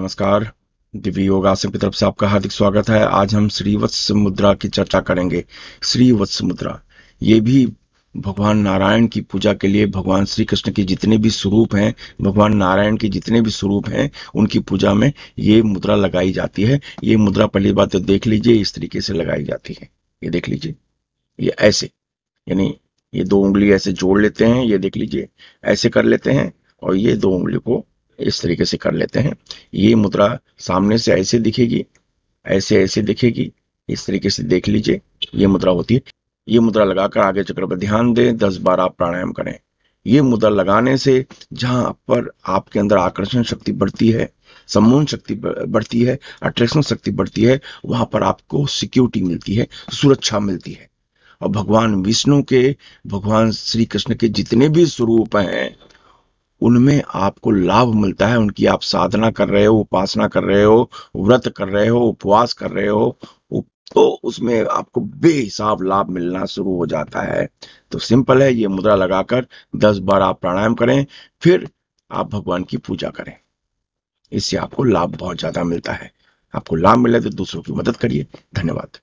नमस्कार दिव्य योग आसन की तरफ से आपका हार्दिक स्वागत है आज हम श्रीवत्स मुद्रा की चर्चा करेंगे श्रीवत्स मुद्रा ये भी भगवान नारायण की पूजा के लिए भगवान श्री कृष्ण के जितने भी स्वरूप हैं भगवान नारायण के जितने भी स्वरूप हैं उनकी पूजा में ये मुद्रा लगाई जाती है ये मुद्रा पहली बात तो देख लीजिए इस तरीके से लगाई जाती है ये देख लीजिए ये ऐसे यानी ये दो उंगली ऐसे जोड़ लेते हैं ये देख लीजिए ऐसे कर लेते हैं और ये दो उंगली को इस तरीके से कर लेते हैं ये मुद्रा सामने से ऐसे दिखेगी ऐसे ऐसे दिखेगी इस तरीके से देख लीजिए ये मुद्रा होती है ये मुद्रा लगाकर आगे चक्र पर ध्यान दें दस बार आप प्राणायाम करें ये मुद्रा लगाने से जहां पर आपके अंदर आकर्षण शक्ति बढ़ती है सम्मोहन शक्ति बढ़ती है अट्रैक्शन शक्ति बढ़ती है वहां पर आपको सिक्योरिटी मिलती है सुरक्षा मिलती है और भगवान विष्णु के भगवान श्री कृष्ण के जितने भी स्वरूप हैं उनमें आपको लाभ मिलता है उनकी आप साधना कर रहे हो उपासना कर रहे हो व्रत कर रहे हो उपवास कर रहे हो तो उसमें आपको बेहिसाब लाभ मिलना शुरू हो जाता है तो सिंपल है ये मुद्रा लगाकर दस बार आप प्राणायाम करें फिर आप भगवान की पूजा करें इससे आपको लाभ बहुत ज्यादा मिलता है आपको लाभ मिले तो दूसरों की मदद करिए धन्यवाद